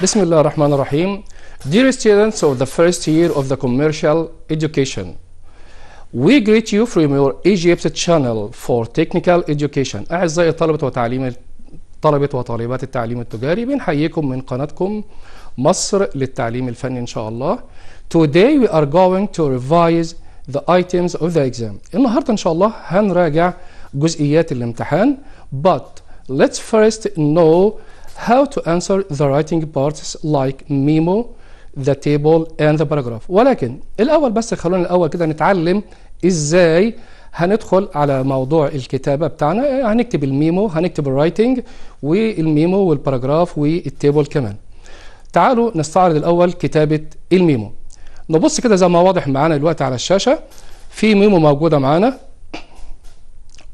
Bismillah ar-Rahman ar-Rahim. Dear students of the first year of the commercial education, we greet you from your Egypt channel for technical education. أعزائي الطلبة وتعليم طلبة وطالبات التعليم التجاري بنحييكم من قناتكم مصر للتعليم الفني إن شاء الله. Today we are going to revise the items of the exam. النهاردة إن شاء الله هنراجع جزئيات الامتحان but let's first know how to answer the writing parts like memo the table and the paragraph ولكن الأول بس خلونا الأول كده نتعلم إزاي هندخل على موضوع الكتابة بتاعنا هنكتب الميمو هنكتب الرايتنج والميمو والباراجراف والتيبل كمان تعالوا نستعرض الأول كتابة الميمو نبص كده زي ما واضح معانا دلوقتي على الشاشة في ميمو موجودة معانا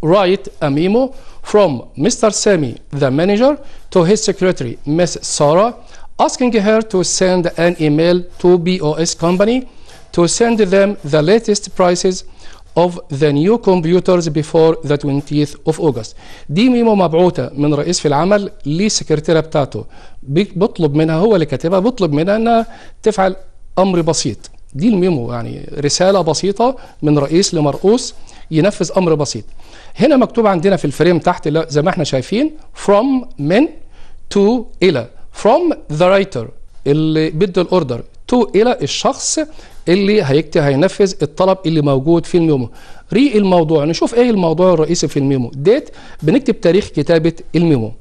write a memo from Mr. Sami, the manager, to his secretary, Miss Sarah, asking her to send an email to BOS company to send them the latest prices of the new computers before the 20th of August. دي ميمو مبعوثه من رئيس في العمل للسكرتيره بتاعته بيطلب منها هو اللي كاتبها بيطلب منها انها تفعل امر بسيط. دي الميمو يعني رساله بسيطه من رئيس لمرؤوس ينفذ امر بسيط. هنا مكتوب عندنا في الفريم تحت زي ما احنا شايفين from من to الى from the writer اللي بده الاوردر تو الى الشخص اللي هيكتب هينفذ الطلب اللي موجود في الميمو ري الموضوع نشوف ايه الموضوع الرئيسي في الميمو ديت بنكتب تاريخ كتابه الميمو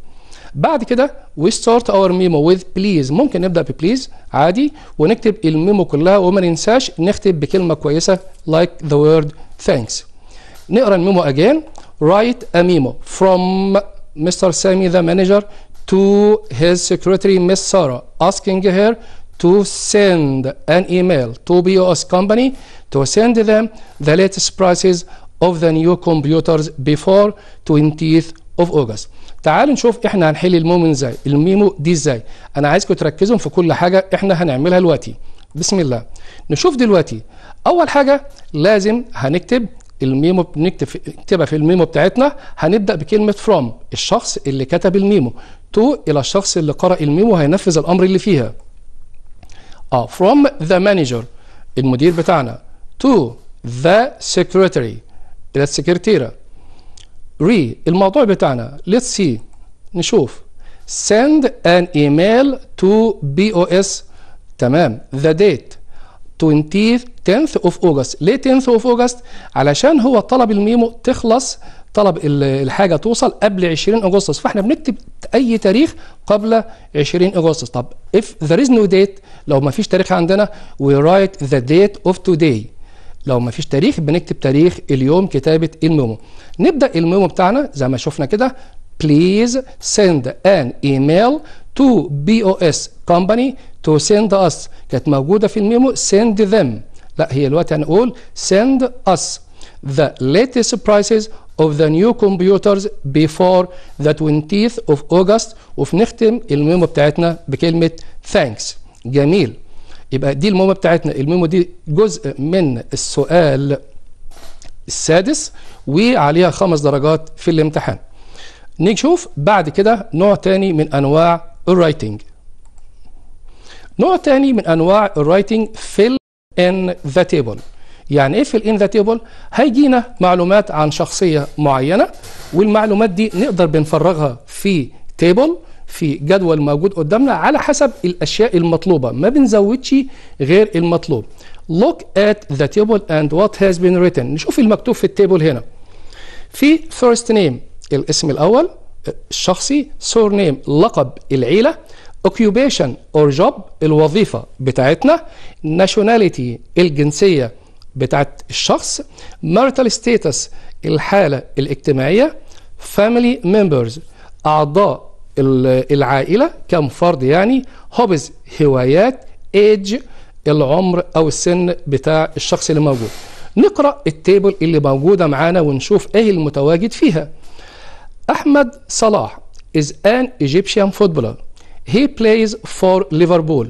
بعد كده وي ستارت اور ميمو وذ بليز ممكن نبدا ببليز عادي ونكتب الميمو كلها وما ننساش نختم بكلمه كويسه لايك ذا وورد ثانكس نقرا الميمو اجين write a memo from Mr. Sami, the manager, to his secretary, Miss Sarah, asking her to send an email to BOS company to send them the latest prices of the new computers before 20th of August. تعالوا نشوف احنا هنحل المومن ازاي الميمو دي ازاي انا عايزكم تركزوا في كل حاجه احنا هنعملها دلوقتي بسم الله نشوف دلوقتي اول حاجه لازم هنكتب الميمو بنكتب نكتبها في الميمو بتاعتنا هنبدا بكلمه فروم الشخص اللي كتب الميمو تو الى الشخص اللي قرأ الميمو هينفذ الامر اللي فيها اه فروم ذا مانجر المدير بتاعنا تو ذا سكرتري الى السكرتيره ري الموضوع بتاعنا ليتس سي نشوف send an email to BOS تمام the date 20 10th of August ليه 10th of August علشان هو طلب الميمو تخلص طلب الحاجة توصل قبل 20 أغسطس فاحنا بنكتب أي تاريخ قبل 20 أغسطس طب if there is no date لو ما فيش تاريخ عندنا we write the date of today لو ما فيش تاريخ بنكتب تاريخ اليوم كتابة الميمو نبدأ الميمو بتاعنا زي ما شفنا كده please send an email to BOS company تو سند اس كانت موجوده في الميمو سند ذم لا هي دلوقتي يعني هنقول سند اس the latest prices of the new computers before the 20th of August وبنختم الميمو بتاعتنا بكلمه thanks جميل يبقى دي الميمو بتاعتنا الميمو دي جزء من السؤال السادس وعليها خمس درجات في الامتحان نشوف بعد كده نوع تاني من انواع الرايتنج نوع تاني من انواع الرايتنج فيل ان ذا تيبل يعني ايه فيل ان ذا تيبل هيجينا معلومات عن شخصيه معينه والمعلومات دي نقدر بنفرغها في تيبل في جدول موجود قدامنا على حسب الاشياء المطلوبه ما بنزودش غير المطلوب look at the table and what has been written نشوف المكتوب في التيبل هنا في first name الاسم الاول الشخصي surname لقب العيله occupation or job الوظيفة بتاعتنا nationality الجنسية بتاعت الشخص marital status الحالة الاجتماعية family members أعضاء العائلة كم فرد يعني hobbies هوايات age العمر أو السن بتاع الشخص اللي موجود نقرأ التيبل اللي موجودة معانا ونشوف ايه المتواجد فيها أحمد صلاح is an Egyptian footballer He plays for Liverpool.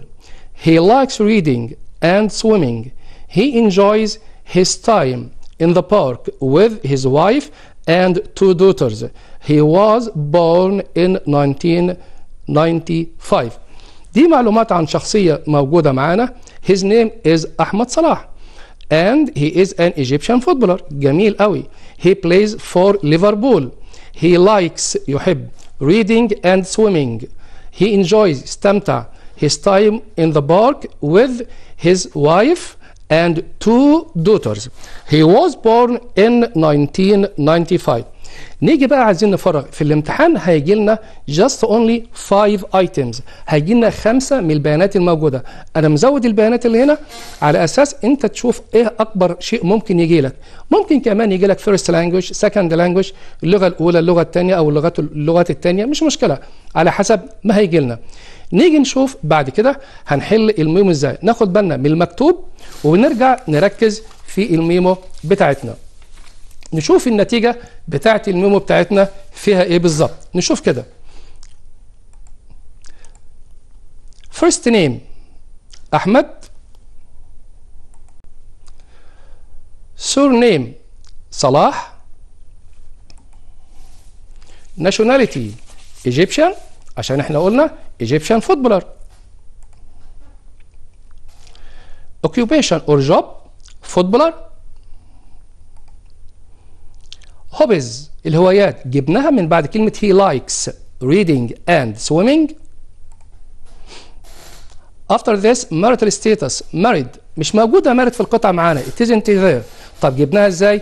He likes reading and swimming. He enjoys his time in the park with his wife and two daughters. He was born in 1995. دي معلومات عن شخصية موجودة معانا. His name is Ahmad Salah, And he is an Egyptian footballer. جميل قوي. He plays for Liverpool. He likes يحب reading and swimming he enjoys istamta his time in the park with his wife and two daughters. He was born in 1995. نيجي بقى عايزين نفرغ في الامتحان هيجي لنا جاست اونلي فايف ايتمز هيجي لنا خمسه من البيانات الموجوده انا مزود البيانات اللي هنا على اساس انت تشوف ايه اكبر شيء ممكن يجي لك ممكن كمان يجي لك فيرست لانجوج سكند لانجوج اللغه الاولى اللغه الثانيه او اللغات اللغات الثانيه مش مشكله على حسب ما هيجي لنا نيجي نشوف بعد كده هنحل الميمو ازاي ناخد بالنا من المكتوب ونرجع نركز في الميمو بتاعتنا نشوف النتيجة بتاعة الميمو بتاعتنا فيها ايه بالظبط نشوف كده first name أحمد surname صلاح nationality Egyptian عشان احنا قلنا Egyptian footballer occupation or job footballer هوبيز الهوايات جبناها من بعد كلمة he likes reading and swimming after this marital status married مش موجودة married في القطعة معانا it isn't there طب جبناها ازاي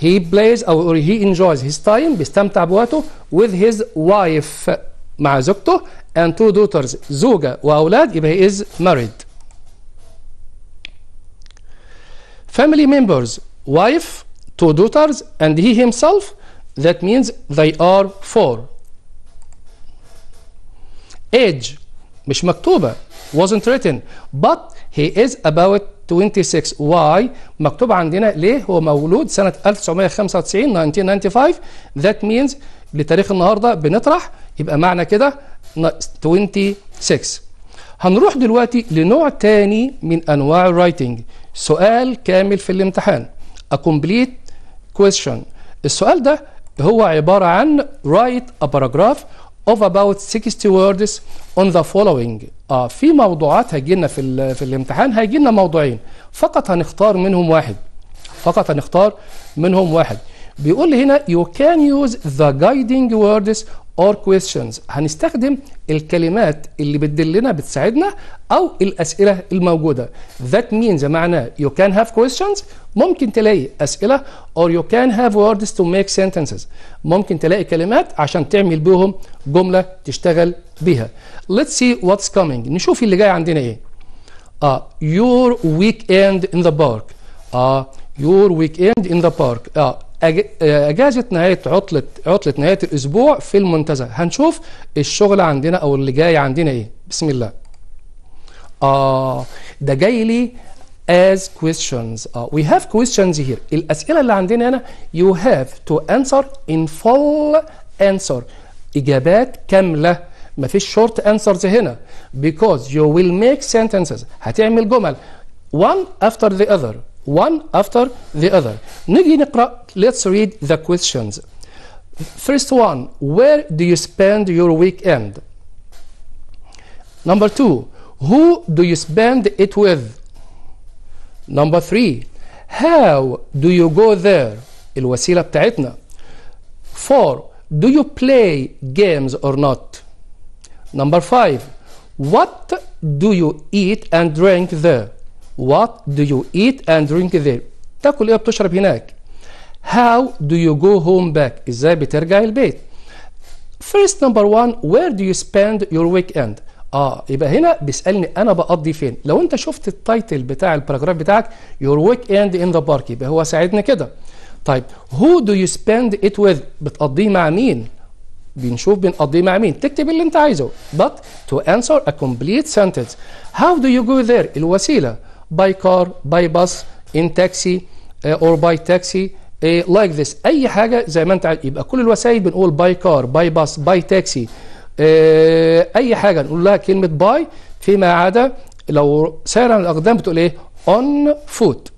he plays or he enjoys his time بيستمتع بوقته with his wife مع زوجته and two daughters زوجة وأولاد يبقى he is married family members wife two daughters and he himself that means they are four age مش مكتوبة wasn't written but he is about 26 why مكتوب عندنا ليه هو مولود سنة 1995 1995 that means لتاريخ النهاردة بنطرح يبقى معنى كده 26 هنروح دلوقتي لنوع تاني من أنواع الرايتنج سؤال كامل في الامتحان A complete question السؤال ده هو عبارة عن write a paragraph of about 60 words on the following اه في موضوعات هيجي لنا في في الامتحان هيجي لنا موضوعين فقط هنختار منهم واحد فقط هنختار منهم واحد بيقول لي هنا you can use the guiding words or questions هنستخدم الكلمات اللي بتدلنا بتساعدنا او الاسئله الموجوده that means معناه you can have questions ممكن تلاقي اسئله or you can have words to make sentences ممكن تلاقي كلمات عشان تعمل بهم جمله تشتغل بيها let's see what's coming نشوف اللي جاي عندنا ايه uh, your weekend in the park uh, your weekend in the park uh, آه، اجازه نهايه عطله عطله نهايه الاسبوع في المنتزه هنشوف الشغل عندنا او اللي جاي عندنا ايه بسم الله اه ده جاي لي as questions uh, we have questions here الاسئله اللي عندنا هنا you have to answer in full answer اجابات كامله ما فيش شورت انسرز هنا because you will make sentences هتعمل جمل one after the other one after the other let let's read the questions first one where do you spend your weekend number two who do you spend it with number three how do you go there الوسيلة بتاعتنا four do you play games or not number five what do you eat and drink there what do you eat and drink there تاكل ايه بتشرب هناك How do you go home back ازاي بترجع البيت First number one where do you spend your weekend اه يبقى هنا بيسالني انا بقضي فين لو انت شفت التايتل بتاع الباراجراف بتاعك your weekend in the park يبقى هو ساعدني كده طيب who do you spend it with بتقضيه مع مين بنشوف بنقضيه مع مين تكتب اللي انت عايزه but to answer a complete sentence how do you go there الوسيله باي كار باي باس ان تاكسي اور باي تاكسي لايك ذس اي حاجه زي ما انت عايز يبقى كل الوسائل بنقول باي كار باي باس باي تاكسي اي حاجه نقول لها كلمه باي فيما عدا لو سير الاقدام بتقول ايه اون فوت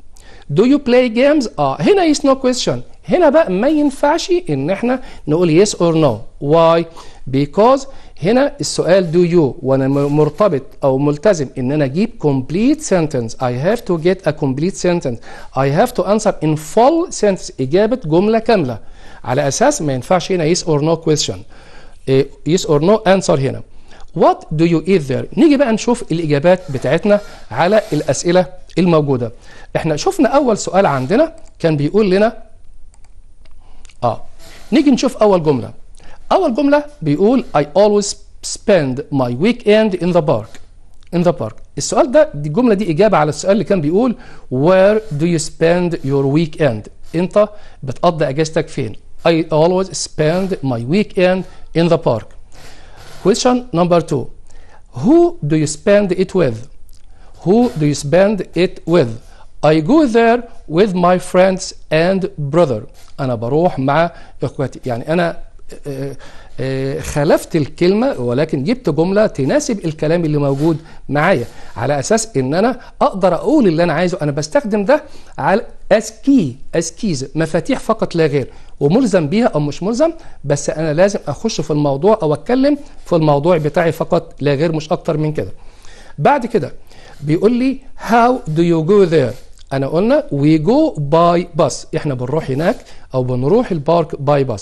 do you play games اه هنا is no question هنا بقى ما ينفعش ان احنا نقول yes or no why because هنا السؤال دو يو وانا مرتبط او ملتزم ان انا اجيب complete sentence I have to get a complete sentence I have to answer in full sentence اجابه جمله كامله على اساس ما ينفعش هنا yes or no question إيه، yes or no answer هنا what do you eat there نيجي بقى نشوف الاجابات بتاعتنا على الاسئله الموجوده احنا شفنا اول سؤال عندنا كان بيقول لنا اه نيجي نشوف اول جمله أول جملة بيقول I always spend my weekend in the park in the park السؤال ده دي الجملة دي إجابة على السؤال اللي كان بيقول where do you spend your weekend أنت بتقضي أجازتك فين I always spend my weekend in the park question number two who do you spend it with who do you spend it with I go there with my friends and brother أنا بروح مع إخواتي يعني أنا خلفت الكلمة ولكن جبت جملة تناسب الكلام اللي موجود معايا على أساس إن أنا أقدر أقول اللي أنا عايزه أنا بستخدم ده على أسكي أسكيز مفاتيح فقط لا غير وملزم بيها أو مش ملزم بس أنا لازم أخش في الموضوع أو أتكلم في الموضوع بتاعي فقط لا غير مش أكتر من كده بعد كده بيقول لي how do you go there انا قلنا we go by bus احنا بنروح هناك او بنروح البارك باي bus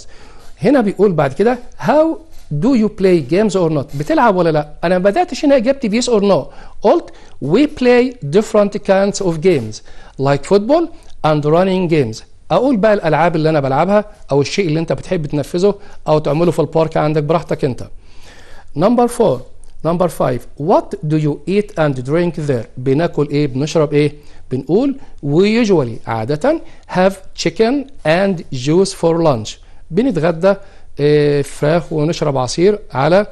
هنا بيقول بعد كده هاو دو يو بلاي جيمز اور نوت بتلعب ولا لا انا ما بداتش هنا اجابتي بيس اور نو قلت وي بلاي ديفرنت كانس اوف جيمز لايك فوتبول اند رانينج جيمز اقول بقى الالعاب اللي انا بلعبها او الشيء اللي انت بتحب تنفذه او تعمله في البارك عندك براحتك انت نمبر 4 نمبر 5 وات دو يو ايت اند درينك ذير بناكل ايه بنشرب ايه بنقول ويوجوالي عاده هاف تشيكن اند جوس فور لانش بنتغدى آه، فراخ ونشرب عصير على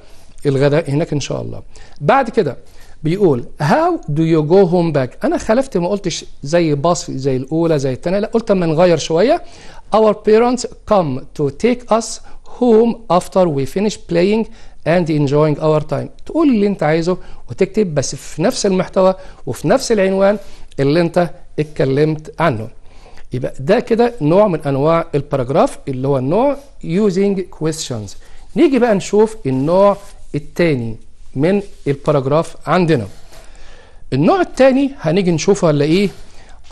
الغداء هناك ان شاء الله بعد كده بيقول هاو دو يو جو هوم باك انا خالفت ما قلتش زي باص زي الاولى زي الثانيه لا قلت اما نغير شويه our parents come to take us home after we finish playing and enjoying our time تقول اللي انت عايزه وتكتب بس في نفس المحتوى وفي نفس العنوان اللي انت اتكلمت عنه يبقى ده كده نوع من انواع الباراجراف اللي هو النوع يوزنج كويستشنز نيجي بقى نشوف النوع الثاني من الباراجراف عندنا النوع الثاني هنيجي نشوفه ولا ايه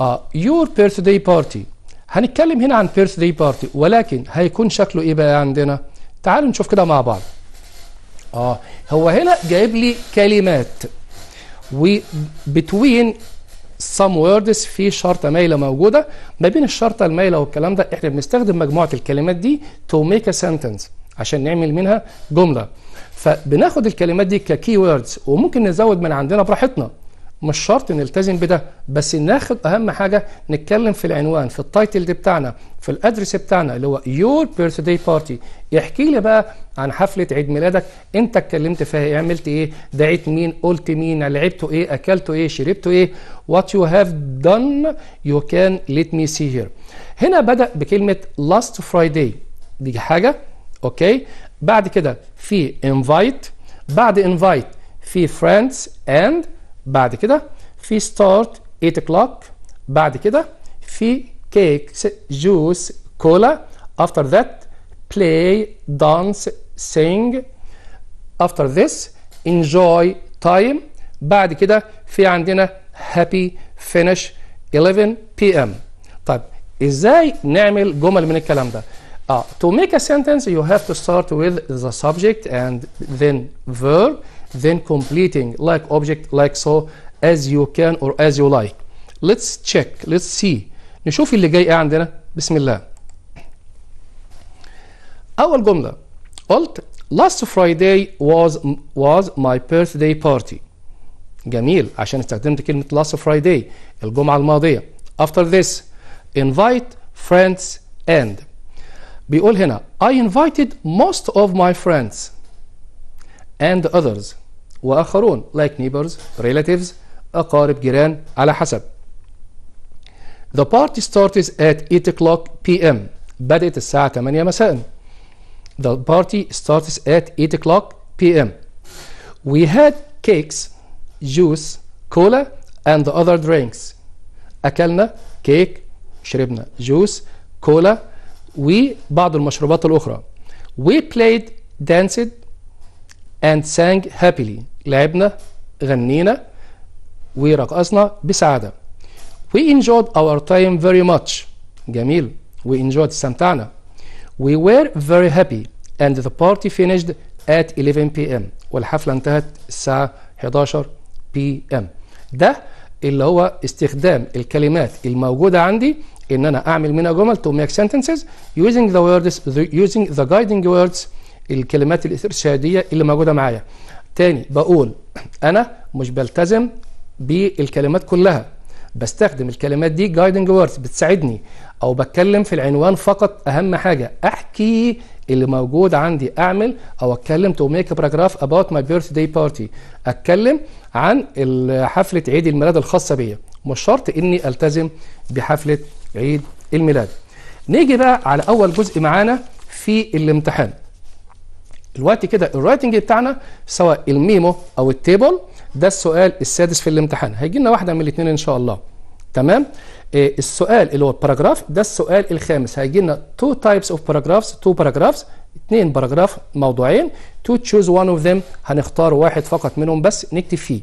اه يور داي بارتي هنتكلم هنا عن داي بارتي ولكن هيكون شكله ايه بقى عندنا تعالوا نشوف كده مع بعض اه هو هنا جايب لي كلمات وبتوين some words في شرطه مايله موجوده ما بين الشرطه المايله والكلام ده احنا بنستخدم مجموعه الكلمات دي to make a sentence عشان نعمل منها جمله فبناخد الكلمات دي ككي ووردز وممكن نزود من عندنا براحتنا مش شرط نلتزم بده بس ناخد اهم حاجه نتكلم في العنوان في التايتل دي بتاعنا في الادرس بتاعنا اللي هو يور بيرث داي بارتي احكي لي بقى عن حفله عيد ميلادك انت اتكلمت فيها ايه عملت ايه دعيت مين قلت مين لعبته ايه اكلته ايه شربته ايه وات يو هاف دون يو كان ليت مي سي هير هنا بدا بكلمه لاست فرايداي دي حاجه اوكي بعد كده في انفايت بعد انفايت في فريندز and بعد كده في start 8 o'clock بعد كده في cakes juice cola after that play dance sing after this enjoy time بعد كده في عندنا happy finish 11 p.m. طيب ازاي نعمل جمل من الكلام ده؟ to make a sentence you have to start with the subject and then verb then completing like object like so as you can or as you like let's check let's see نشوف اللي جاي ايه عندنا بسم الله اول جمله قلت last Friday was was my birthday party جميل عشان استخدمت كلمه last Friday الجمعه الماضيه after this invite friends and بيقول هنا I invited most of my friends and others وآخرون like neighbors, relatives, أقارب جيران على حسب The party starts at 8 o'clock p.m. بدأت الساعة 8 مساء The party starts at 8 o'clock p.m. We had cakes, juice, cola and the other drinks. أكلنا كيك شربنا جوس كولا وبعض المشروبات الأخرى. We played, danced and sang happily. لعبنا غنينا ورقصنا بسعادة We enjoyed our time very much جميل We enjoyed استمتعنا We were very happy and the party finished at 11 p.m. والحفلة انتهت الساعة 11 p.m. ده اللي هو استخدام الكلمات الموجودة عندي ان انا اعمل منها جمل to make sentences using the words the, using the guiding words الكلمات الارشادية اللي موجودة معايا تاني بقول انا مش بلتزم بالكلمات كلها بستخدم الكلمات دي جايدنج ووردز بتساعدني او بتكلم في العنوان فقط اهم حاجه احكي اللي موجود عندي اعمل او اتكلم تو ميك باراجراف اباوت ماي بيرث داي بارتي اتكلم عن حفله عيد الميلاد الخاصه بيا مش شرط اني التزم بحفله عيد الميلاد نيجي بقى على اول جزء معانا في الامتحان دلوقتي كده الرايتنج بتاعنا سواء الميمو او التيبل ده السؤال السادس في الامتحان هيجي لنا واحده من الاثنين ان شاء الله تمام إيه السؤال اللي هو الباراجراف ده السؤال الخامس هيجي لنا تو تايبس اوف باراجرافز تو باراجرافز اثنين باراجراف موضوعين تو تشوز وان اوف ذيم هنختار واحد فقط منهم بس نكتب فيه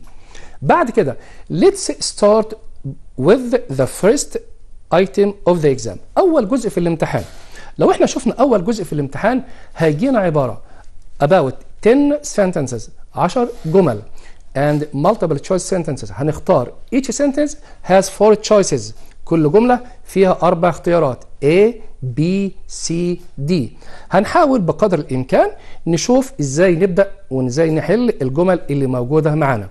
بعد كده ليتس ستارت وذ ذا فيرست ايتم اوف ذا اكزام اول جزء في الامتحان لو احنا شفنا اول جزء في الامتحان هيجينا عباره about 10 sentences 10 جمل and multiple choice sentences هنختار each sentence has four choices كل جملة فيها أربع اختيارات A B C D هنحاول بقدر الإمكان نشوف إزاي نبدأ وإزاي نحل الجمل اللي موجودة معانا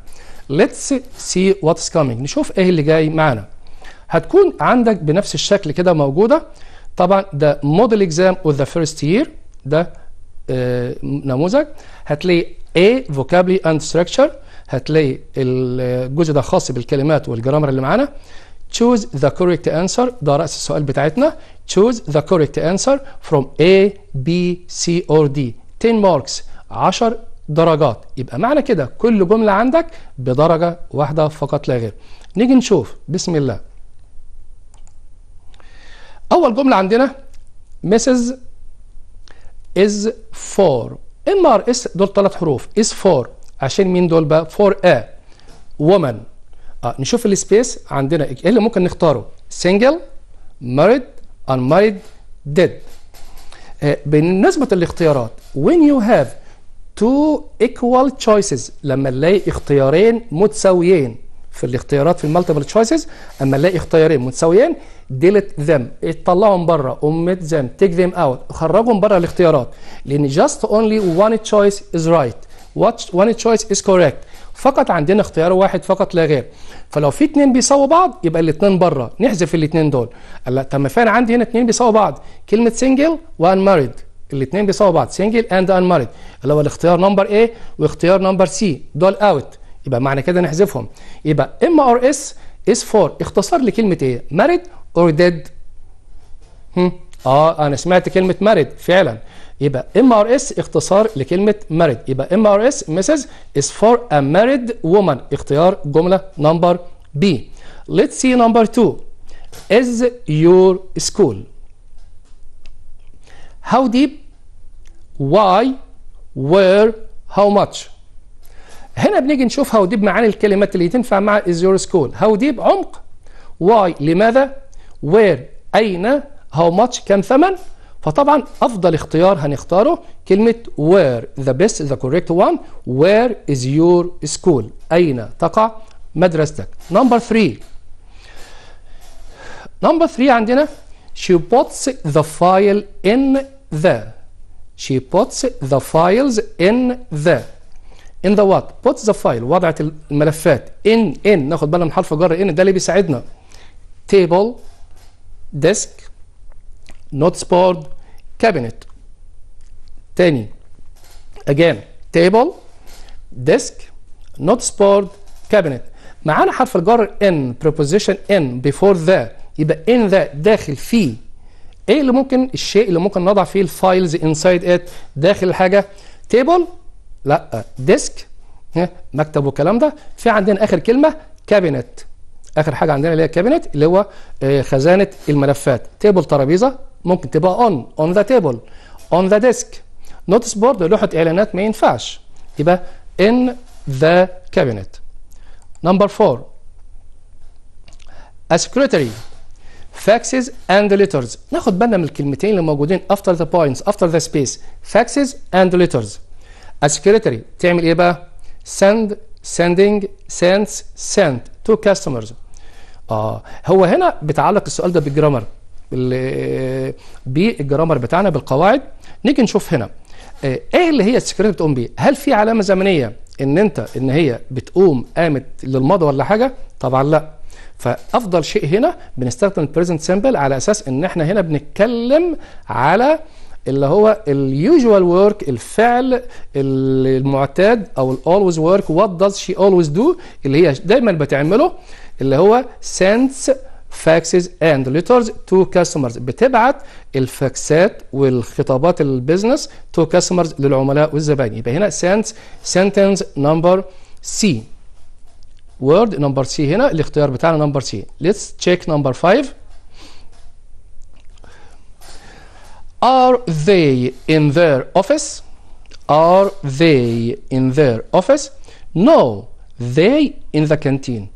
Let's see what's coming نشوف إيه اللي جاي معانا هتكون عندك بنفس الشكل كده موجودة طبعا ده model exam of the first year ده آه، نموذج هتلاقي A vocabulary and structure هتلاقي الجزء ده خاص بالكلمات والجرامر اللي معانا choose the correct answer ده رأس السؤال بتاعتنا choose the correct answer from A B C or D 10 marks 10 درجات يبقى معنى كده كل جملة عندك بدرجة واحدة فقط لا غير نيجي نشوف بسم الله أول جملة عندنا Mrs is for ام ار اس دول ثلاث حروف is for عشان مين دول بقى for a woman آه نشوف السبيس عندنا ايه اللي ممكن نختاره single married unmarried dead آه بالنسبة للاختيارات when you have two equal choices لما نلاقي اختيارين متساويين في الاختيارات في المالتيبل تشويسز اما الاقي اختيارين متساويين ديلت ذم اطلعهم بره اوميت ذم تيك ذم اوت خرجهم بره الاختيارات لان جاست اونلي وان تشويس از رايت وان تشويس از كوريكت فقط عندنا اختيار واحد فقط لا غير فلو في اثنين بيساووا بعض يبقى الاثنين بره نحذف الاثنين دول قال طب ما فعلا عندي هنا اثنين بيساووا بعض كلمه سنجل وان ماريد الاثنين بيساووا بعض سنجل اند ان ماريد اللي هو الاختيار نمبر A واختيار نمبر C دول اوت يبقى معنى كده نحذفهم يبقى ام ار اس اس فور اختصار لكلمه ايه مارد اور ديد اه انا سمعت كلمه مارد فعلا يبقى ام ار اس اختصار لكلمه مارد يبقى ام ار اس مسز از فور ا ماريد وومن اختيار جمله نمبر بي let's see number 2 is your school how deep why where how much هنا بنيجي نشوف هاو ديب معاني الكلمات اللي تنفع مع از يور سكول ديب عمق واي لماذا وير اين هاو ماتش كم ثمن فطبعا افضل اختيار هنختاره كلمه وير ذا بيست ذا كوريكت وان وير از يور سكول اين تقع مدرستك نمبر 3 نمبر 3 عندنا she puts the file in the she puts the files in the ان ذا وات بوت ذا فايل وضعت الملفات ان ان ناخد بالنا من حرف جر ان ده اللي بيساعدنا تيبل ديسك نوتس بورد كابينت تاني اجان تيبل ديسك نوتس بورد كابينت معانا حرف الجر ان preposition ان before ذا يبقى ان ذا داخل في ايه اللي ممكن الشيء اللي ممكن نضع فيه الفايلز انسايد ات داخل الحاجه تيبل لا ديسك مكتب والكلام ده في عندنا اخر كلمه كابينت اخر حاجه عندنا اللي هي كابينت اللي هو آه، خزانه الملفات تيبل ترابيزه ممكن تبقى اون اون ذا تيبل اون ذا ديسك نوتس بورد لوحه اعلانات ما ينفعش يبقى ان ذا كابينت نمبر 4 السكرتري فاكسز اند ليترز ناخد بالنا من الكلمتين اللي موجودين افتر ذا بوينتس افتر ذا سبيس فاكسز اند ليترز السكرتري تعمل ايه بقى send sending sends sent to customers اه هو هنا بيتعلق السؤال ده بالجرامر بالجرامر بتاعنا بالقواعد نيجي نشوف هنا آه، ايه اللي هي السكرتري بتقوم بيه هل في علامه زمنيه ان انت ان هي بتقوم قامت للمضى ولا حاجه طبعا لا فافضل شيء هنا بنستخدم البريزنت سمبل على اساس ان احنا هنا بنتكلم على اللي هو اليوجوال ورك الفعل المعتاد او الاولويز ورك وات داز شي اولويز دو اللي هي دايما بتعمله اللي هو سنس faxes and letters to customers بتبعت الفاكسات والخطابات البيزنس to customers للعملاء والزبائن يبقى هنا sends sentence number C word number C هنا الاختيار بتاعنا number C let's check number 5 Are they in their office? Are they in their office? No, they in the canteen.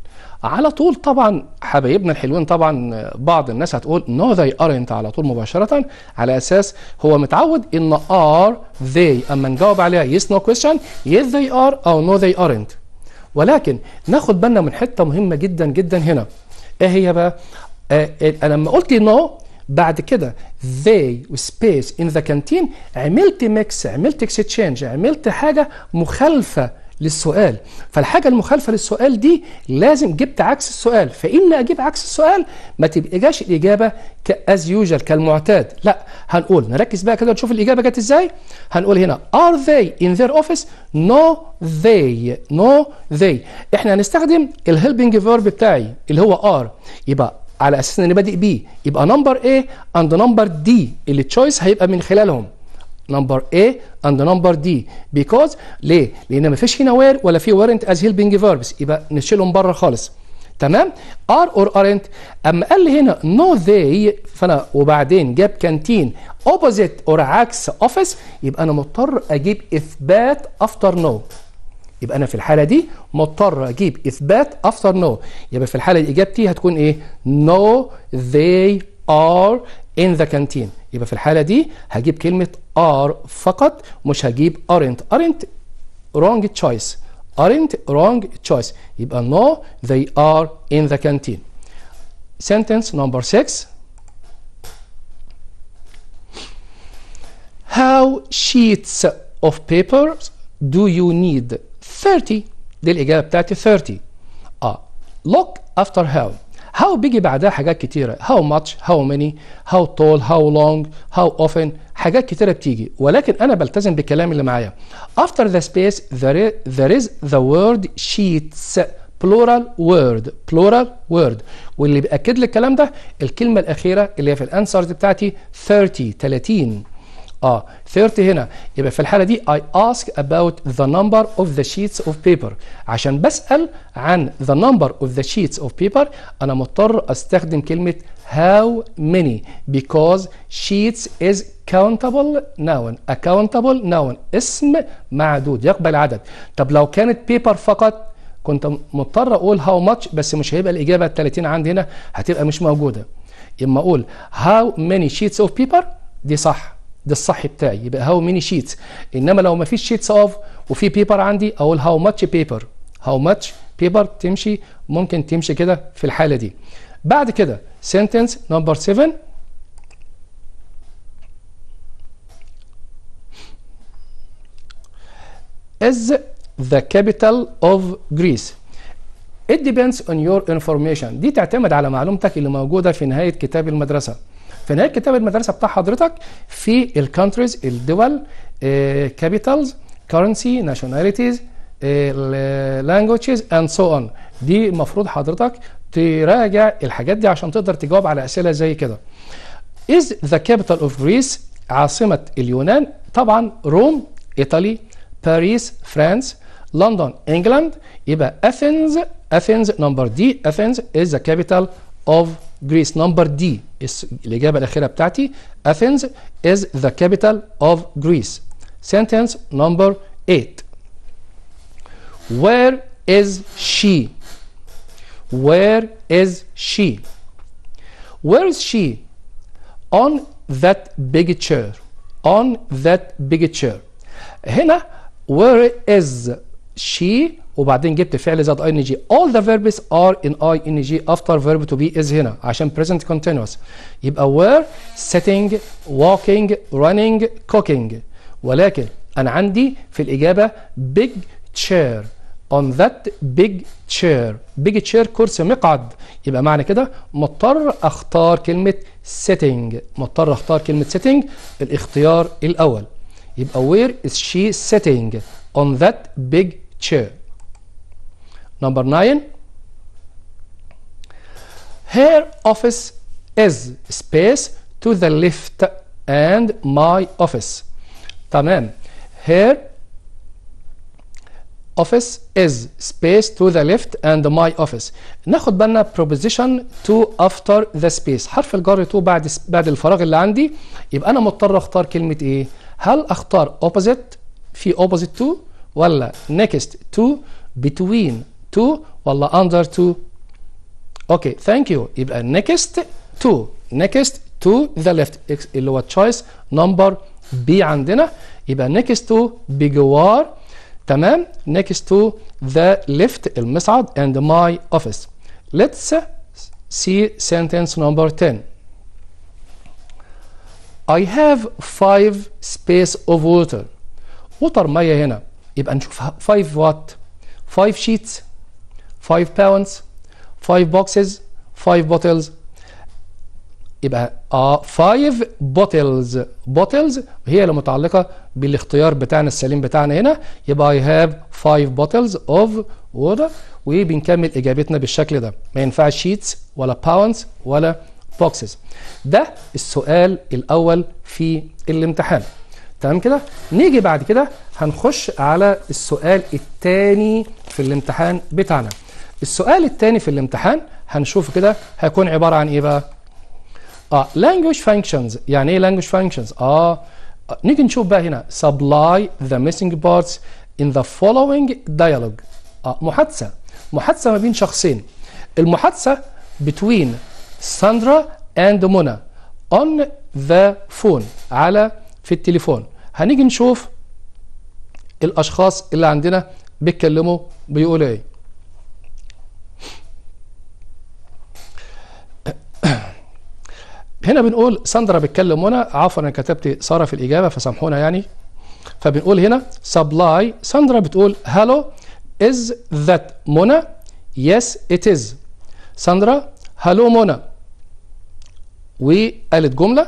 على طول طبعا حبايبنا الحلوين طبعا بعض الناس هتقول نو ذي ارنت على طول مباشره على اساس هو متعود ان ار ذي اما نجاوب عليها يس نو كويشن يس ذي ار او نو ذي ارنت ولكن ناخد بالنا من حته مهمه جدا جدا هنا ايه هي بقى إيه، إيه، أنا لما قلت نو بعد كده they space in the canteen عملت ميكس عملت اكستشينج عملت حاجه مخالفه للسؤال فالحاجة المخالفة للسؤال دي لازم جبت عكس السؤال فإن أجيب عكس السؤال ما تبقاش الإجابة كأز يوجل كالمعتاد لا هنقول نركز بقى كده نشوف الإجابة جت إزاي هنقول هنا are they in their office no they no they إحنا هنستخدم الهيلبنج فيرب بتاعي اللي هو are يبقى على اساس ان بادئ بيه يبقى نمبر A اند نمبر D اللي تشويس هيبقى من خلالهم نمبر A اند نمبر D بيكوز ليه؟ لان ما فيش هنا وير ولا في ورنت از هيلبنج فيربس يبقى نشيلهم بره خالص تمام ار اور ارنت اما قال لي هنا نو no ذي فانا وبعدين جاب كانتين اوبوزيت اور عكس اوفيس يبقى انا مضطر اجيب اثبات افتر نو no. يبقى انا في الحاله دي مضطر اجيب اثبات افتر نو يبقى في الحاله دي اجابتي هتكون ايه نو ذي ار ان ذا كانتين يبقى في الحاله دي هجيب كلمه ار فقط مش هجيب ارنت ارنت رونج تشويس ارنت رونج تشويس يبقى نو ذي ار ان ذا كانتين سنتنس نمبر 6 How sheets of papers do you need 30 دي الإجابة بتاعتي 30 اه لوك افتر هاو هاو بيجي بعدها حاجات كتيرة هاو ماتش هاو ميني هاو تول هاو لونج هاو اوفن حاجات كتيرة بتيجي ولكن أنا بلتزم بالكلام اللي معايا after the space ذير از there is the word sheets plural word plural word واللي بيأكد لي الكلام ده الكلمة الأخيرة اللي هي في الأنسرز بتاعتي 30 30 اه 30 هنا يبقى في الحاله دي I ask about the number of the sheets of paper عشان بسال عن the number of the sheets of paper انا مضطر استخدم كلمه how many because sheets is countable noun accountable noun اسم معدود يقبل عدد طب لو كانت paper فقط كنت مضطر اقول how much بس مش هيبقى الاجابه ال 30 عندي هنا هتبقى مش موجوده اما اقول how many sheets of paper دي صح ده الصح بتاعي يبقى هاو ميني شيتس انما لو ما فيش شيتس اوف وفي بيبر عندي اقول هاو ماتش بيبر هاو ماتش بيبر تمشي ممكن تمشي كده في الحاله دي بعد كده سنتنس نمبر 7 is the capital of Greece It depends on your information دي تعتمد على معلومتك اللي موجودة في نهاية كتاب المدرسة فنهايه كتاب المدرسه بتاع حضرتك في الكونتريز الدول كابيتالز كرنسي ناشوناليتيز لانجوجز اند سو اون دي المفروض حضرتك تراجع الحاجات دي عشان تقدر تجاوب على اسئله زي كده از ذا كابيتال اوف جريس عاصمه اليونان طبعا روم ايطالي باريس فرانس لندن انجلاند يبقى اثينز اثينز نمبر دي اثينز از ذا كابيتال of Greece number D الإجابة الأخيرة بتاعتي Athens is the capital of Greece sentence number 8 where is she where is she where is she on that chair. on that chair. هنا where is she وبعدين جبت فعل ذات اي ان جي all the verbs are in اي ان جي after verb to be is هنا عشان present continuous يبقى were sitting walking running cooking ولكن انا عندي في الاجابه big chair on that big chair big chair كرسي مقعد يبقى معنى كده مضطر اختار كلمه sitting مضطر اختار كلمه sitting الاختيار الاول يبقى where is she sitting on that big chair Number 9 Her office is space to the left and my office تمام Her office is space to the left and my office ناخد بالنا proposition to after the space حرف الجر to بعد بعد الفراغ اللي عندي يبقى انا مضطر اختار كلمه ايه هل اختار opposite في opposite to ولا next to between two والله under two okay thank you يبقى uh, next two next to the left اللي هو uh, choice number B عندنا يبقى uh, next to بجوار تمام next to the left المصعد and my office let's see sentence number 10 I have five space of water water مية هنا يبقى نشوف five what five sheets 5 pounds 5 boxes 5 bottles يبقى اه 5 bottles bottles هي اللي متعلقه بالاختيار بتاعنا السليم بتاعنا هنا يبقى اي هاف 5 bottles of water وبنكمل اجابتنا بالشكل ده ما ينفعش sheets ولا pounds ولا boxes ده السؤال الاول في الامتحان تمام كده نيجي بعد كده هنخش على السؤال الثاني في الامتحان بتاعنا السؤال الثاني في الامتحان هنشوف كده هيكون عباره عن ايه بقى اه language functions يعني ايه language functions آه،, اه نيجي نشوف بقى هنا supply the missing parts in the following dialogue اه محادثه محادثه ما بين شخصين المحادثه between ساندرا and منى on the phone على في التليفون هنيجي نشوف الاشخاص اللي عندنا بيتكلموا بيقولوا ايه هنا بنقول ساندرا بتكلم هنا عفوا انا كتبت ساره في الاجابه فسامحونا يعني فبنقول هنا سبلاي ساندرا بتقول هالو از ذات منى يس ات از ساندرا هالو منى وقالت جمله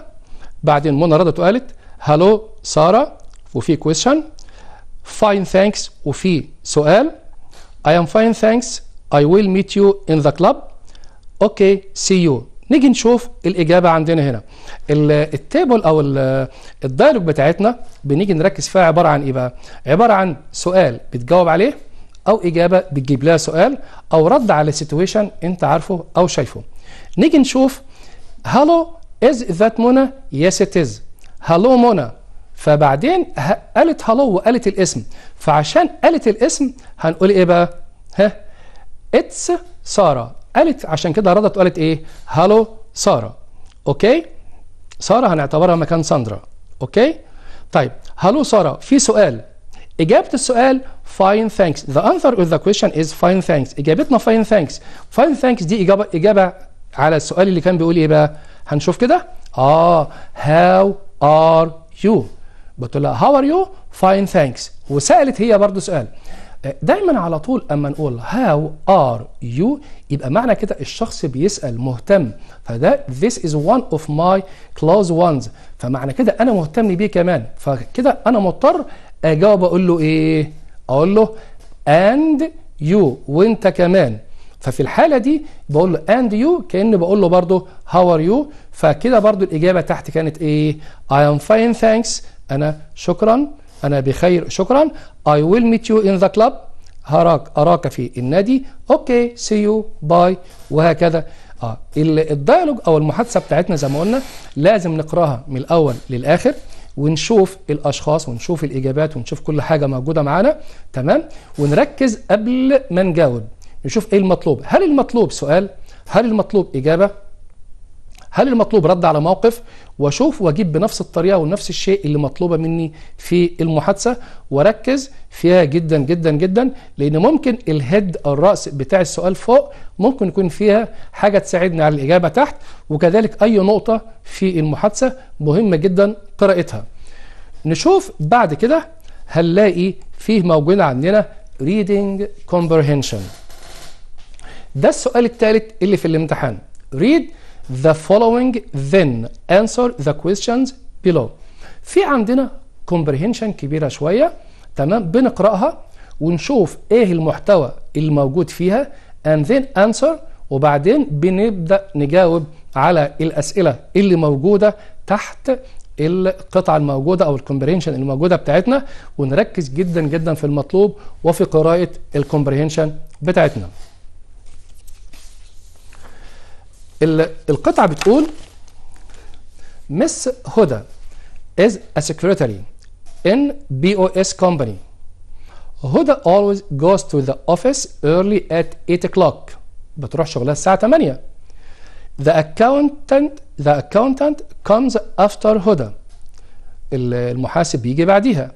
بعدين منى ردت وقالت هالو ساره وفي كويشن فاين ثانكس وفي سؤال I am fine thanks I will meet you in the club okay see you نيجي نشوف الاجابه عندنا هنا التابل او الدايلوج بتاعتنا بنيجي نركز فيها عباره عن ايه بقى عباره عن سؤال بتجاوب عليه او اجابه بتجيب لها سؤال او رد على سيتويشن انت عارفه او شايفه نيجي نشوف هالو از ذات منى يس ات از هالو منى فبعدين قالت هالو وقالت الاسم فعشان قالت الاسم هنقول ايه بقى ها اتس ساره قالت عشان كده رضت وقالت ايه هالو ساره اوكي ساره هنعتبرها مكان ساندرا اوكي طيب هالو ساره في سؤال إجابة السؤال fine thanks the answer of the question is fine thanks إجابتنا fine thanks fine thanks دي إجابة إجابة على السؤال اللي كان بيقول إيه بقى هنشوف كده آه هاو ار يو بتقول لها هاو ار يو fine thanks وسألت هي برضو سؤال دايما على طول اما نقول هاو ار يو يبقى معنى كده الشخص بيسال مهتم فده this is one of my close ones فمعنى كده انا مهتم بيه كمان فكده انا مضطر اجاوب اقول له ايه اقول له and you وانت كمان ففي الحاله دي بقول له اند يو كاني بقول له برضه هاو ار يو فكده برضه الاجابه تحت كانت ايه اي ام فاين ثانكس انا شكرا أنا بخير شكرا I will meet you in the club هراك أراك في النادي أوكي سي يو باي وهكذا آه الديالوج أو المحادثة بتاعتنا زي ما قلنا لازم نقراها من الأول للآخر ونشوف الاشخاص ونشوف الاجابات ونشوف كل حاجه موجوده معانا تمام ونركز قبل ما نجاوب نشوف ايه المطلوب هل المطلوب سؤال هل المطلوب اجابه هل المطلوب رد على موقف واشوف واجيب بنفس الطريقه ونفس الشيء اللي مطلوبه مني في المحادثه واركز فيها جدا جدا جدا لان ممكن الهيد الراس بتاع السؤال فوق ممكن يكون فيها حاجه تساعدني على الاجابه تحت وكذلك اي نقطه في المحادثه مهمه جدا قراءتها نشوف بعد كده هنلاقي فيه موجود عندنا reading comprehension ده السؤال الثالث اللي في الامتحان read the following then answer the questions below في عندنا comprehension كبيرة شوية تمام بنقرأها ونشوف ايه المحتوى الموجود فيها and then answer وبعدين بنبدأ نجاوب على الأسئلة اللي موجودة تحت القطعة الموجودة أو الكومبرهنشن الموجودة بتاعتنا ونركز جدا جدا في المطلوب وفي قراءة الكومبرهنشن بتاعتنا القطعة بتقول Miss Huda is a secretary in BOS company. Huda always goes to the office early at 8 o'clock. بتروح شغلها الساعة 8. The accountant the accountant comes after Huda. المحاسب بيجي بعديها.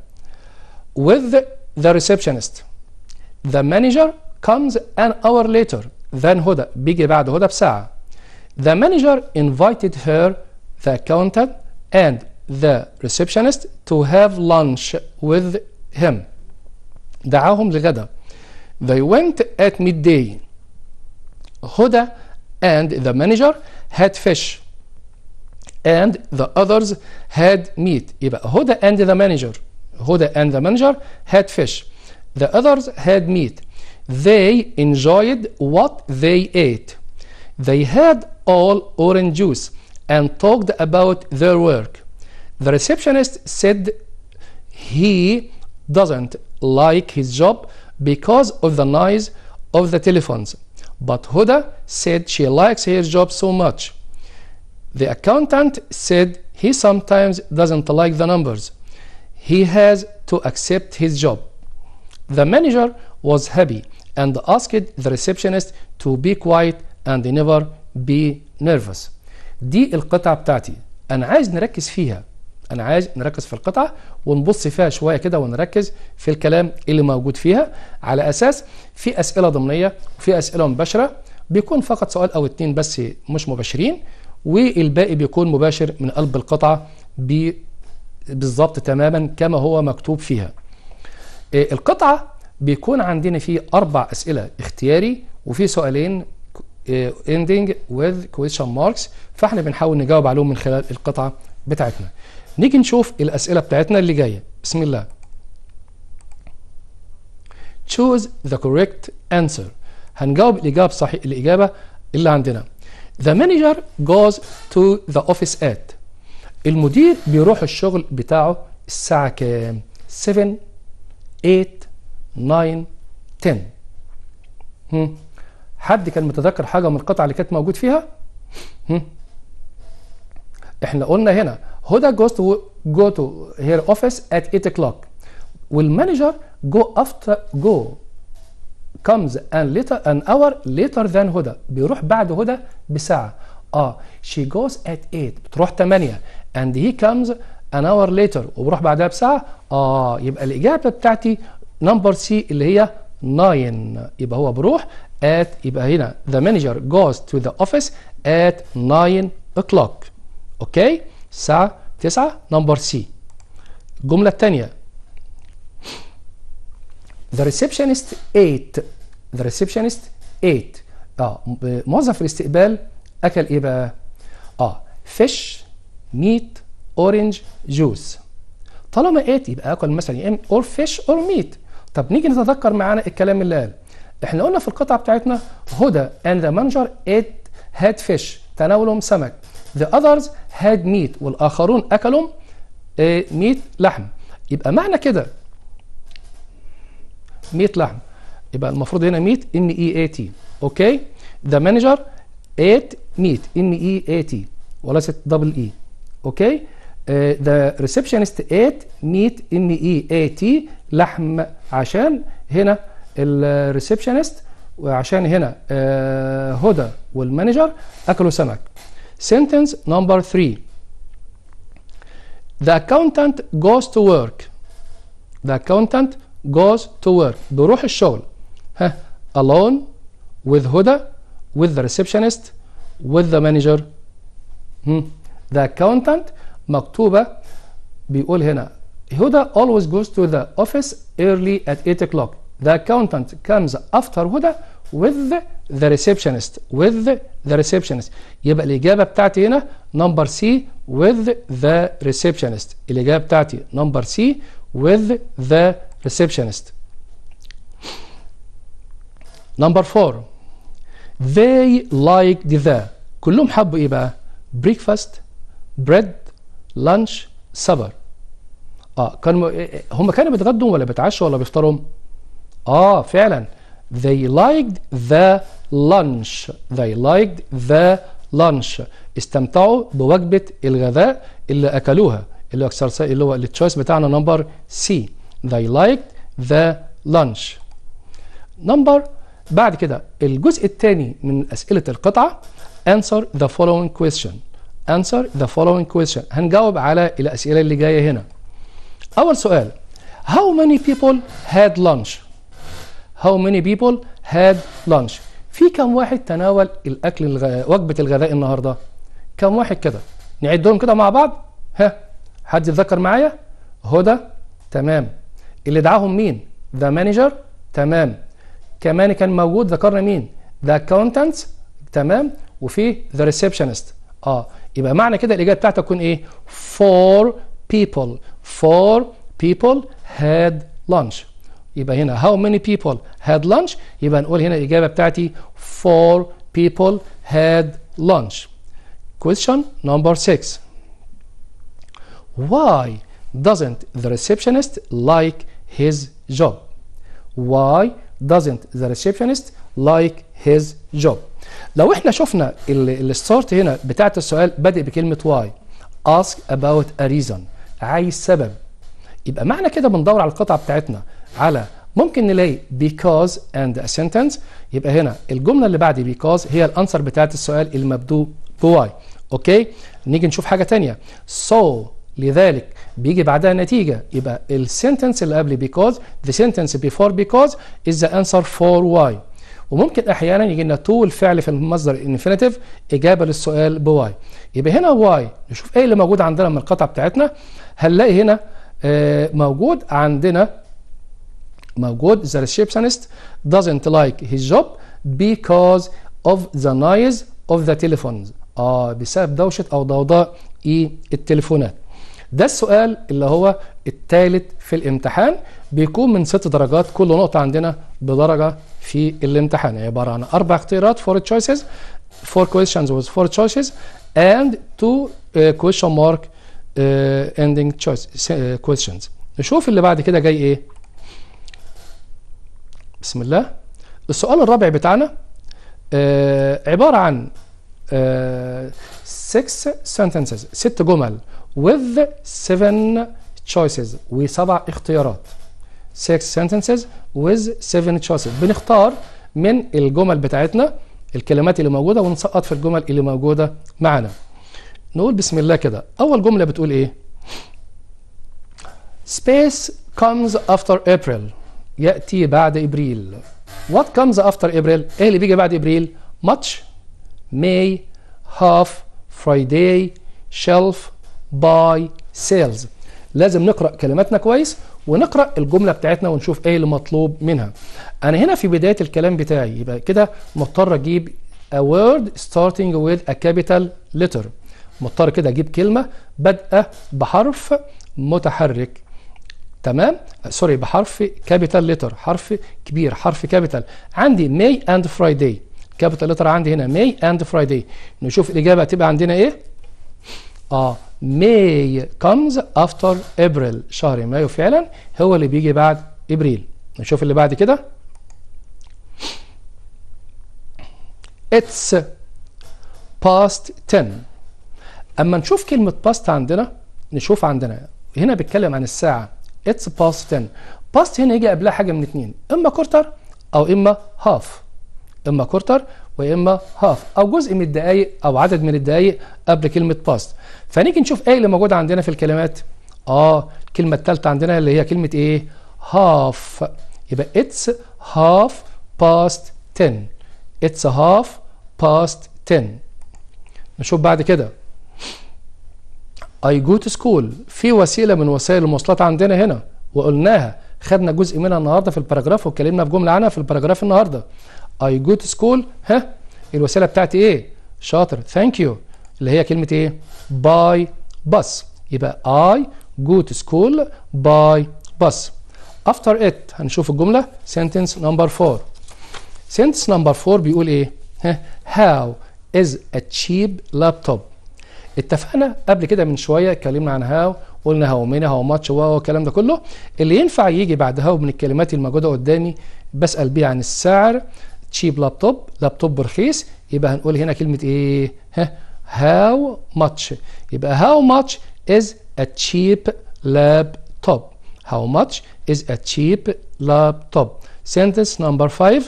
With the receptionist. The manager comes an hour later than Huda. بيجي بعد هدى بساعة. The manager invited her, the accountant, and the receptionist to have lunch with him. دعاهم لغدا. They went at midday. Huda and the manager had fish and the others had meat. يبقى and the manager هدى and the manager had fish. The others had meat. They enjoyed what they ate. They had all orange juice and talked about their work. The receptionist said he doesn't like his job because of the noise of the telephones. But Huda said she likes her job so much. The accountant said he sometimes doesn't like the numbers. He has to accept his job. The manager was happy and asked the receptionist to be quiet and never بنيرفس دي القطعة بتاعتي أنا عايز نركز فيها أنا عايز نركز في القطعة ونبص فيها شوية كده ونركز في الكلام اللي موجود فيها على أساس في أسئلة ضمنية وفي أسئلة مباشرة بيكون فقط سؤال أو اتنين بس مش مباشرين والباقي بيكون مباشر من قلب القطعة بالظبط تماما كما هو مكتوب فيها آه، القطعة بيكون عندنا فيه أربع أسئلة اختياري وفي سؤالين إيه، ending with question marks فاحنا بنحاول نجاوب عليهم من خلال القطعه بتاعتنا نيجي نشوف الاسئله بتاعتنا اللي جايه بسم الله choose the correct answer هنجاوب الاجابه صحيح الاجابه اللي عندنا the manager goes to the office at المدير بيروح الشغل بتاعه الساعه كام 7 8 9 10 حد كان متذكر حاجه من القطعه اللي كانت موجود فيها احنا قلنا هنا هدى جوز تو جو تو هير اوفيس ات 8 o'clock والمانجر جو افتر جو comes and later an hour later than هدى بيروح بعد هدى بساعه اه she goes at 8 بتروح 8 and he comes an hour later وبروح بعدها بساعه اه يبقى الاجابه بتاعتي نمبر سي اللي هي 9 يبقى هو بروح at يبقى هنا the manager goes to the office at 9 o'clock اوكي الساعة 9 نمبر سي الجملة الثانية the receptionist ate the receptionist ate اه موظف الاستقبال اكل ايه بقى؟ اه fish meat orange juice طالما ate يبقى اكل مثلا يا يعني اما or fish or meat طب نيجي نتذكر معانا الكلام اللي قال احنا قلنا في القطعه بتاعتنا هدى and the manager ات had fish تناولهم سمك the others had meat والاخرون اكلوا ميت آه، لحم يبقى معنى كده ميت لحم يبقى المفروض هنا ميت ام اي اي تي اوكي ذا مانجر ات ميت ام اي اي تي وليست دبل اي اوكي ذا ريسبشنست ات ميت ام اي اي تي لحم عشان هنا الريسبشنست وعشان هنا هدى والمانجر اكلوا سمك sentence number 3 the accountant goes to work the accountant goes to work بيروح الشغل ها alone with هدى with the receptionist with the manager the accountant مكتوبة بيقول هنا هدى always goes to the office early at 8 o'clock The accountant comes after هدى with the receptionist with the receptionist يبقى الإجابة بتاعتي هنا number C with the receptionist الإجابة بتاعتي number C with the receptionist number 4 they liked the كلهم حبوا إيه بقى breakfast bread lunch supper اه كانوا هم كانوا بيتغدوا ولا بيتعشوا ولا بيفطروا آه فعلا they liked the lunch they liked the lunch استمتعوا بوجبة الغذاء اللي أكلوها اللي هو اللي هو التشويس بتاعنا نمبر سي they liked the lunch نمبر بعد كده الجزء الثاني من أسئلة القطعة answer the following question answer the following question هنجاوب على الأسئلة اللي جاية هنا أول سؤال how many people had lunch how many people had lunch في كم واحد تناول الاكل الغ... وجبه الغداء النهارده كم واحد كده نعدهم كده مع بعض ها حد يتذكر معايا هدى تمام اللي دعاهم مين ذا مانجر تمام كمان كان موجود ذكرنا مين ذا اكونتنت تمام وفي ذا ريسبشنست اه يبقى معنى كده الاجابه بتاعتك تكون ايه four people four people had lunch يبقى هنا how many people had lunch يبقى نقول هنا الإجابة بتاعتي four people had lunch question number six why doesn't the receptionist like his job why doesn't the receptionist like his job لو احنا شفنا السورت هنا بتاعت السؤال بادئ بكلمة why ask about a reason عايز سبب يبقى معنى كده بندور على القطعة بتاعتنا على ممكن نلاقي because and a sentence يبقى هنا الجملة اللي بعد because هي الأنسر بتاعت السؤال المبدو بواي أوكي نيجي نشوف حاجة تانية so لذلك بيجي بعدها نتيجة يبقى السنتنس اللي قبل because the sentence before because is the answer for why وممكن احيانا يجي لنا تو الفعل في المصدر الانفينيتيف اجابه للسؤال بواي يبقى هنا واي نشوف ايه اللي موجود عندنا من القطعه بتاعتنا هنلاقي هنا آه، موجود عندنا موجود the receptionist doesn't like his job because of the noise of the telephones اه بسبب دوشة او ضوضاء ايه التليفونات ده السؤال اللي هو الثالث في الامتحان بيكون من ست درجات كل نقطة عندنا بدرجة في الامتحان عبارة عن أربع اختيارات four choices four questions with four choices and two uh, question mark uh, ending choice uh, questions نشوف اللي بعد كده جاي ايه بسم الله السؤال الرابع بتاعنا آه، عبارة عن 6 آه، sentences ست جمل with 7 choices وسبع اختيارات 6 sentences with 7 choices بنختار من الجمل بتاعتنا الكلمات اللي موجوده ونسقط في الجمل اللي موجوده معانا نقول بسم الله كده اول جمله بتقول ايه space comes after april يأتي بعد إبريل What comes after April؟ إيه اللي بيجي بعد إبريل؟ ماتش May Half Friday Shelf Buy Sales لازم نقرأ كلماتنا كويس ونقرأ الجملة بتاعتنا ونشوف إيه اللي مطلوب منها أنا هنا في بداية الكلام بتاعي يبقى كده مضطر أجيب a word starting with a capital letter مضطر كده أجيب كلمة بادئة بحرف متحرك تمام سوري بحرف كابيتال ليتر حرف كبير حرف كابيتال عندي ماي اند فرايداي كابيتال ليتر عندي هنا ماي اند فرايداي نشوف الاجابه هتبقى عندنا ايه اه ماي كمز افتر ابريل شهر مايو فعلا هو اللي بيجي بعد ابريل نشوف اللي بعد كده اتس باست 10 اما نشوف كلمه باست عندنا نشوف عندنا هنا بيتكلم عن الساعه اتس باست 10 باست هنا يجي قبلها حاجه من اتنين اما كورتر او اما هاف اما كورتر واما هاف او جزء من الدقائق او عدد من الدقائق قبل كلمه باست فنيجي نشوف ايه اللي موجوده عندنا في الكلمات اه الكلمه الثالثه عندنا اللي هي كلمه ايه هاف يبقى اتس هاف باست 10 اتس هاف باست 10 نشوف بعد كده اي جو تو سكول في وسيله من وسائل المواصلات عندنا هنا وقلناها خدنا جزء منها النهارده في الباراجراف واتكلمنا في جمله عنها في الباراجراف النهارده اي جو تو سكول ها الوسيله بتاعتي ايه شاطر ثانك يو اللي هي كلمه ايه باي باس يبقى اي جو تو سكول باي باس افتر ات هنشوف الجمله سنتنس نمبر 4 سنتنس نمبر 4 بيقول ايه ها هاو از ا تشيب لابتوب اتفقنا قبل كده من شويه اتكلمنا عن هاو قلنا هاو مين هاو ماتش واو الكلام ده كله اللي ينفع يجي بعد هاو من الكلمات الموجوده قدامي بسال بيه عن السعر تشيب لابتوب لابتوب رخيص يبقى هنقول هنا كلمه ايه ها هاو ماتش يبقى هاو ماتش از ا تشيب لابتوب هاو ماتش از ا تشيب لابتوب سنتنس نمبر 5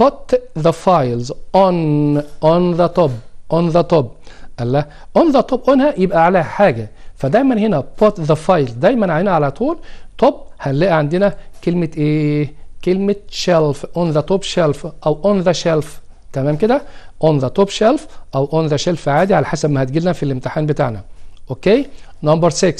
put the files on on the top on the top الله on the top on يبقى عليها حاجه فدايما هنا put the files دايما علينا على طول top هنلاقي عندنا كلمه ايه كلمه shelf on the top shelf او on the shelf تمام كده on the top shelf او on the shelf عادي على حسب ما هتجي لنا في الامتحان بتاعنا اوكي نمبر 6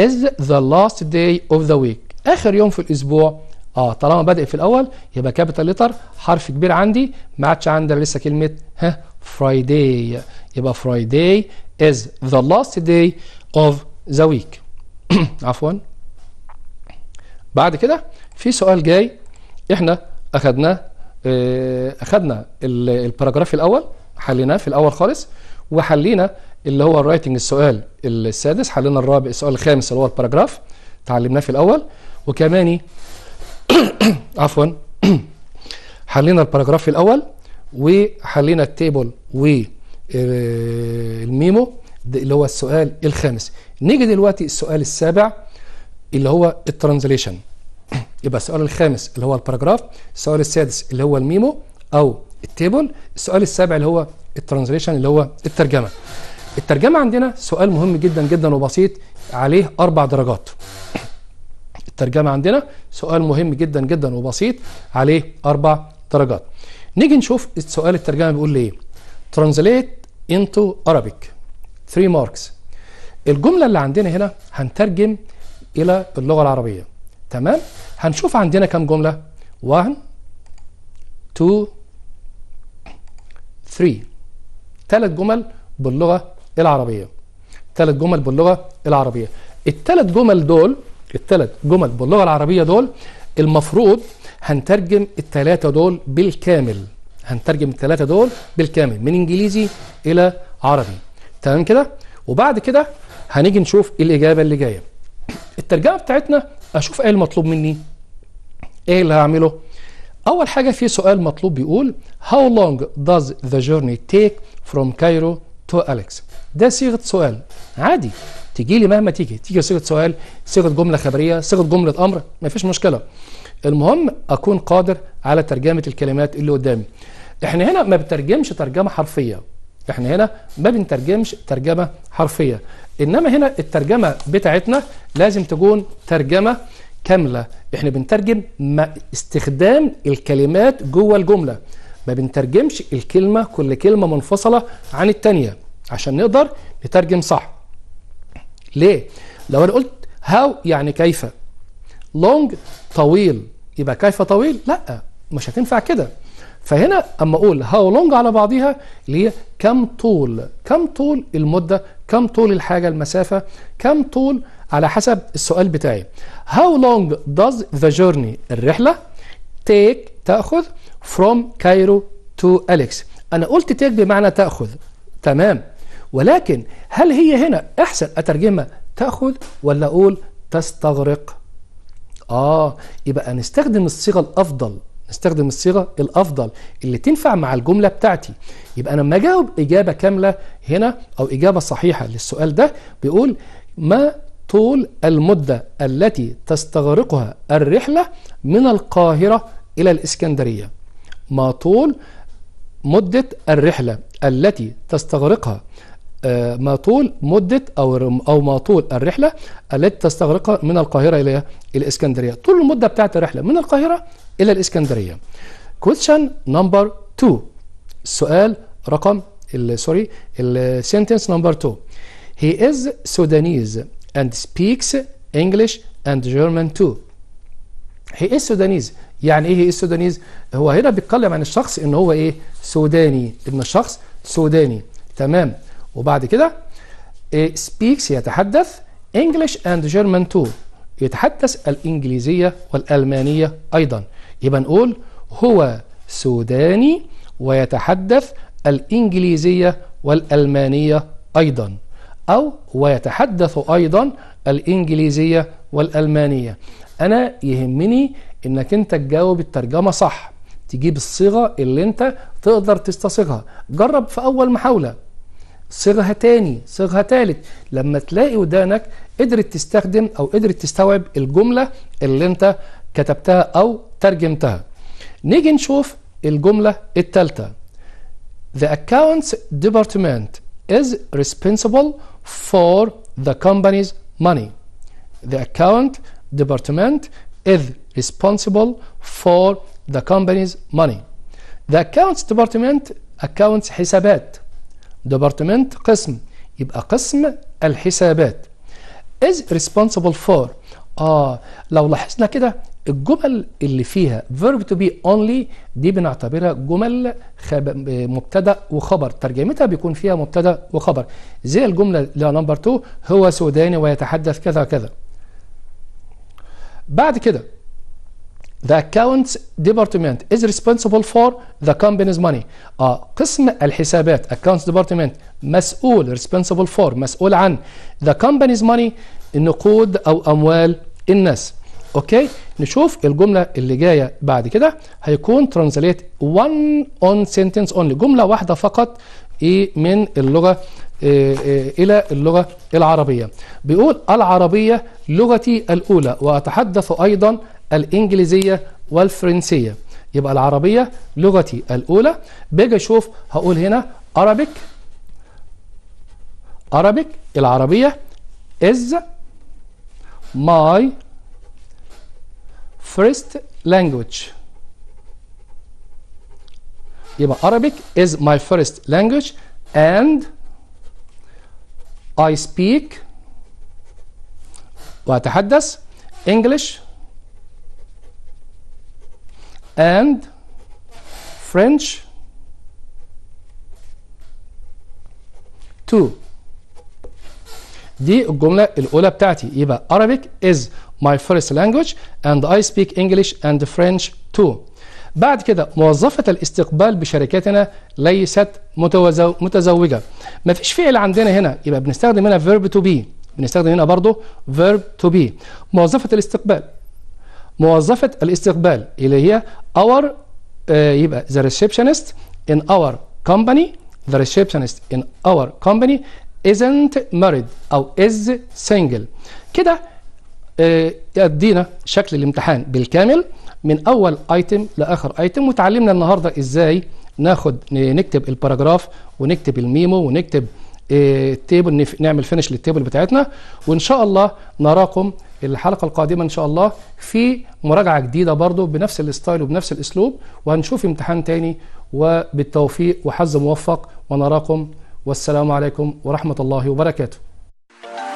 is the last day of the week اخر يوم في الاسبوع اه طالما بادئ في الاول يبقى كابيتال ليتر حرف كبير عندي ما عادش عندنا لسه كلمه ها فرايداي يبقى فرايداي از ذا لاست داي اوف ذا ويك عفوا بعد كده في سؤال جاي احنا اخدناه اخذنا اخدنا آه، الباراجراف الاول حليناه في الاول خالص وحلينا اللي هو الرايتنج السؤال السادس حلينا الرابع السؤال الخامس اللي هو الباراجراف اتعلمناه في الاول وكمان عفوا حلينا الباراجراف الاول وحلينا التيبل والميمو آه، اللي هو السؤال الخامس نيجي دلوقتي السؤال السابع اللي هو الترانزليشن يبقى السؤال الخامس اللي هو الباراجراف السؤال السادس اللي هو الميمو او التيبل السؤال السابع اللي هو الترانزليشن اللي هو الترجمه الترجمه عندنا سؤال مهم جدا جدا وبسيط عليه اربع درجات الترجمة عندنا سؤال مهم جدا جدا وبسيط عليه أربع درجات نيجي نشوف سؤال الترجمة بيقول لي إيه Translate into Arabic 3 marks الجملة اللي عندنا هنا هنترجم إلى اللغة العربية تمام هنشوف عندنا كم جملة 1 2 3 ثلاث جمل باللغة العربية ثلاث جمل باللغة العربية الثلاث جمل دول الثلاث جمل باللغه العربيه دول المفروض هنترجم الثلاثه دول بالكامل هنترجم الثلاثه دول بالكامل من انجليزي الى عربي تمام كده وبعد كده هنيجي نشوف الاجابه اللي جايه الترجمه بتاعتنا اشوف ايه المطلوب مني ايه اللي هعمله اول حاجه في سؤال مطلوب بيقول how long does the journey take from Cairo to Alex ده صيغه سؤال عادي تيجي لي مهما تيجي تيجي صيغه سؤال صيغه جمله خبريه صيغه جمله امر ما فيش مشكله المهم اكون قادر على ترجمه الكلمات اللي قدامي احنا هنا ما بنترجمش ترجمه حرفيه احنا هنا ما بنترجمش ترجمه حرفيه انما هنا الترجمه بتاعتنا لازم تكون ترجمه كامله احنا بنترجم استخدام الكلمات جوه الجمله ما بنترجمش الكلمه كل كلمه منفصله عن الثانيه عشان نقدر نترجم صح ليه؟ لو انا قلت هاو يعني كيف لونج طويل يبقى كيف طويل؟ لا مش هتنفع كده فهنا اما اقول هاو لونج على بعضيها اللي هي كم طول كم طول المده كم طول الحاجه المسافه كم طول على حسب السؤال بتاعي هاو لونج does the journey الرحله تيك تاخذ فروم كايرو تو اليكس انا قلت تيك بمعنى تاخذ تمام ولكن هل هي هنا احسن اترجمها تاخذ ولا اقول تستغرق اه يبقى نستخدم الصيغه الافضل نستخدم الصيغه الافضل اللي تنفع مع الجمله بتاعتي يبقى انا لما اجاوب اجابه كامله هنا او اجابه صحيحه للسؤال ده بيقول ما طول المده التي تستغرقها الرحله من القاهره الى الاسكندريه ما طول مده الرحله التي تستغرقها آه، ما طول مدة أو أو ما طول الرحلة التي تستغرقها من القاهرة إلى الإسكندرية طول المدة بتاعت الرحلة من القاهرة إلى الإسكندرية question number 2 السؤال رقم سوري sentence number 2 he is Sudanese and speaks English and German too he is Sudanese يعني ايه هي السودانيز هو هنا بيتكلم عن الشخص ان هو ايه سوداني ان الشخص سوداني تمام وبعد كده سبيكس يتحدث انجلش اند جيرمان تو يتحدث الانجليزيه والالمانيه ايضا يبقى نقول هو سوداني ويتحدث الانجليزيه والالمانيه ايضا او ويتحدث ايضا الانجليزيه والالمانيه انا يهمني انك انت تجاوب الترجمه صح تجيب الصيغه اللي انت تقدر تستصيغها جرب في اول محاوله صيغها تاني صيغها تالت لما تلاقي ودانك قدرت تستخدم او قدرت تستوعب الجمله اللي انت كتبتها او ترجمتها نيجي نشوف الجمله التالتة The accounts department is responsible for the company's money. The account department is responsible for the company's money. The accounts department accounts حسابات ديبارتمنت قسم يبقى قسم الحسابات is responsible for اه لو لاحظنا كده الجمل اللي فيها verb to be only دي بنعتبرها جمل خب... مبتدا وخبر ترجمتها بيكون فيها مبتدا وخبر زي الجمله اللي نمبر 2 هو سوداني ويتحدث كذا كذا بعد كده The accounts department is responsible for the company's money. آه قسم الحسابات accounts department مسؤول responsible for مسؤول عن the company's money النقود أو أموال الناس. اوكي نشوف الجمله اللي جايه بعد كده هيكون ترانزليت one on sentence only جمله واحده فقط إيه، من اللغه إيه، إيه، الى اللغه العربيه بيقول العربيه لغتي الاولى واتحدث ايضا الإنجليزية والفرنسية يبقى العربية لغتي الأولى باجي أشوف هقول هنا Arabic Arabic العربية is my first language يبقى Arabic is my first language and I speak وأتحدث English and French 2 دي الجملة الأولى بتاعتي يبقى Arabic is my first language and I speak English and French too بعد كده موظفة الاستقبال بشركتنا ليست متزوجة مفيش فعل عندنا هنا يبقى بنستخدم هنا verb to be بنستخدم هنا برضه verb to be موظفة الاستقبال موظفة الاستقبال اللي هي our uh, يبقى the receptionist in our company the receptionist in our company isn't married أو is single كده آه، يدينا شكل الامتحان بالكامل من أول ايتم لآخر ايتم وتعلمنا النهاردة إزاي ناخد نكتب الباراجراف ونكتب الميمو ونكتب التيبل آه، نعمل فينش للتيبل بتاعتنا وإن شاء الله نراكم الحلقه القادمه ان شاء الله في مراجعه جديده برضو بنفس الستايل وبنفس الاسلوب وهنشوف امتحان تاني وبالتوفيق وحظ موفق ونراكم والسلام عليكم ورحمه الله وبركاته